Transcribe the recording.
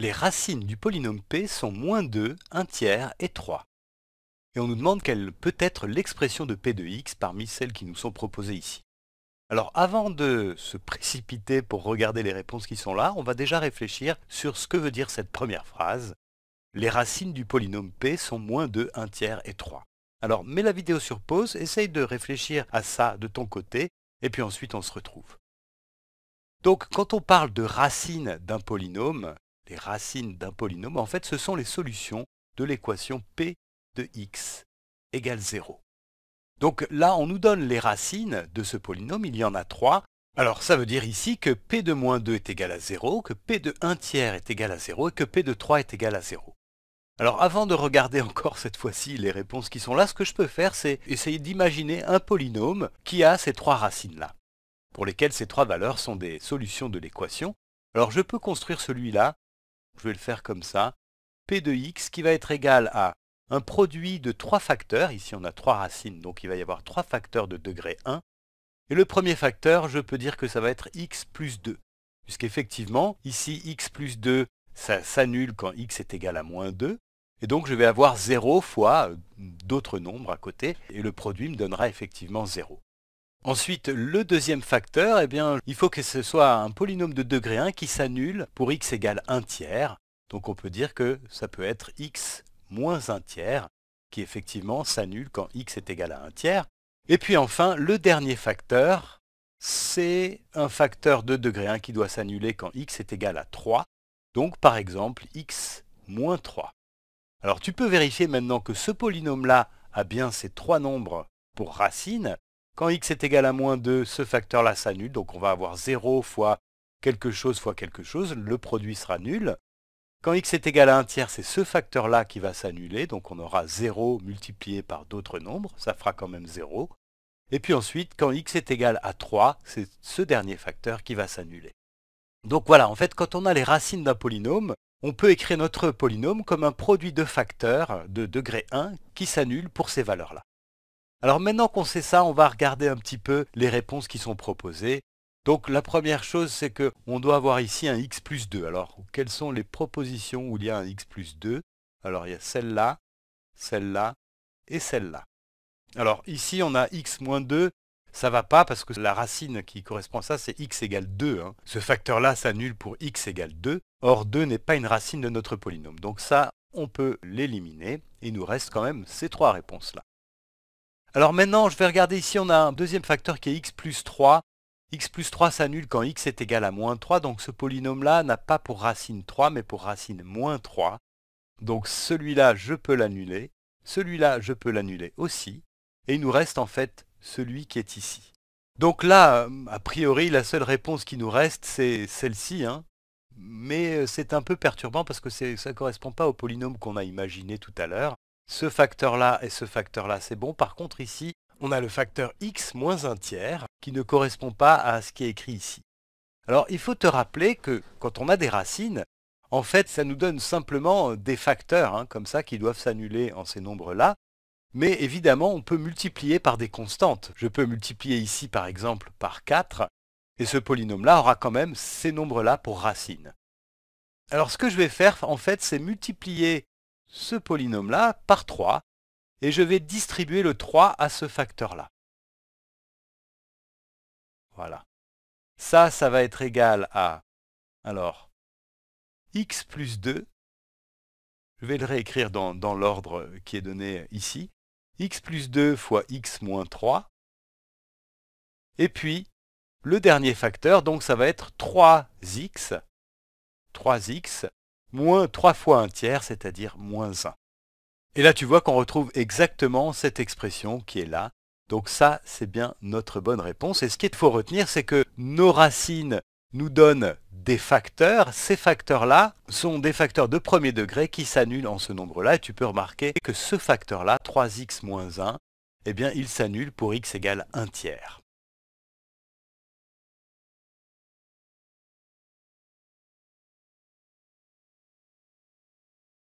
les racines du polynôme p sont moins 2, 1 tiers et 3. Et on nous demande quelle peut être l'expression de p de x parmi celles qui nous sont proposées ici. Alors avant de se précipiter pour regarder les réponses qui sont là, on va déjà réfléchir sur ce que veut dire cette première phrase. Les racines du polynôme p sont moins 2, 1 tiers et 3. Alors mets la vidéo sur pause, essaye de réfléchir à ça de ton côté, et puis ensuite on se retrouve. Donc quand on parle de racines d'un polynôme, les racines d'un polynôme, en fait, ce sont les solutions de l'équation P de x égale 0. Donc là, on nous donne les racines de ce polynôme, il y en a 3. Alors ça veut dire ici que P de moins 2 est égal à 0, que P de 1 tiers est égal à 0 et que P de 3 est égal à 0. Alors avant de regarder encore cette fois-ci les réponses qui sont là, ce que je peux faire, c'est essayer d'imaginer un polynôme qui a ces trois racines-là, pour lesquelles ces trois valeurs sont des solutions de l'équation. Alors je peux construire celui-là je vais le faire comme ça, P de x qui va être égal à un produit de trois facteurs, ici on a trois racines, donc il va y avoir trois facteurs de degré 1, et le premier facteur, je peux dire que ça va être x plus 2, puisqu'effectivement, ici x plus 2, ça s'annule quand x est égal à moins 2, et donc je vais avoir 0 fois euh, d'autres nombres à côté, et le produit me donnera effectivement 0. Ensuite, le deuxième facteur, eh bien, il faut que ce soit un polynôme de degré 1 qui s'annule pour x égale 1 tiers. Donc on peut dire que ça peut être x moins 1 tiers, qui effectivement s'annule quand x est égal à 1 tiers. Et puis enfin, le dernier facteur, c'est un facteur de degré 1 qui doit s'annuler quand x est égal à 3. Donc par exemple, x moins 3. Alors tu peux vérifier maintenant que ce polynôme-là a bien ces trois nombres pour racines, quand x est égal à moins 2, ce facteur-là s'annule, donc on va avoir 0 fois quelque chose fois quelque chose, le produit sera nul. Quand x est égal à 1 tiers, c'est ce facteur-là qui va s'annuler, donc on aura 0 multiplié par d'autres nombres, ça fera quand même 0. Et puis ensuite, quand x est égal à 3, c'est ce dernier facteur qui va s'annuler. Donc voilà, en fait, quand on a les racines d'un polynôme, on peut écrire notre polynôme comme un produit de facteurs de degré 1 qui s'annule pour ces valeurs-là. Alors maintenant qu'on sait ça, on va regarder un petit peu les réponses qui sont proposées. Donc la première chose, c'est qu'on doit avoir ici un x plus 2. Alors quelles sont les propositions où il y a un x plus 2 Alors il y a celle-là, celle-là et celle-là. Alors ici, on a x moins 2. Ça ne va pas parce que la racine qui correspond à ça, c'est x égale 2. Hein. Ce facteur-là s'annule pour x égale 2. Or, 2 n'est pas une racine de notre polynôme. Donc ça, on peut l'éliminer. Il nous reste quand même ces trois réponses-là. Alors maintenant, je vais regarder ici, on a un deuxième facteur qui est x plus 3. x plus 3 s'annule quand x est égal à moins 3, donc ce polynôme-là n'a pas pour racine 3, mais pour racine moins 3. Donc celui-là, je peux l'annuler. Celui-là, je peux l'annuler aussi. Et il nous reste en fait celui qui est ici. Donc là, euh, a priori, la seule réponse qui nous reste, c'est celle-ci. Hein. Mais euh, c'est un peu perturbant parce que ça ne correspond pas au polynôme qu'on a imaginé tout à l'heure ce facteur-là et ce facteur-là, c'est bon. Par contre, ici, on a le facteur x moins un tiers qui ne correspond pas à ce qui est écrit ici. Alors, il faut te rappeler que quand on a des racines, en fait, ça nous donne simplement euh, des facteurs, hein, comme ça, qui doivent s'annuler en ces nombres-là. Mais évidemment, on peut multiplier par des constantes. Je peux multiplier ici, par exemple, par 4, et ce polynôme-là aura quand même ces nombres-là pour racines. Alors, ce que je vais faire, en fait, c'est multiplier ce polynôme-là par 3 et je vais distribuer le 3 à ce facteur-là. Voilà. Ça, ça va être égal à, alors, x plus 2, je vais le réécrire dans, dans l'ordre qui est donné ici, x plus 2 fois x moins 3, et puis le dernier facteur, donc ça va être 3x, 3x moins 3 fois 1 tiers, c'est-à-dire moins 1. Et là, tu vois qu'on retrouve exactement cette expression qui est là. Donc ça, c'est bien notre bonne réponse. Et ce qu'il faut retenir, c'est que nos racines nous donnent des facteurs. Ces facteurs-là sont des facteurs de premier degré qui s'annulent en ce nombre-là. Et tu peux remarquer que ce facteur-là, 3x moins 1, eh bien, il s'annule pour x égale 1 tiers.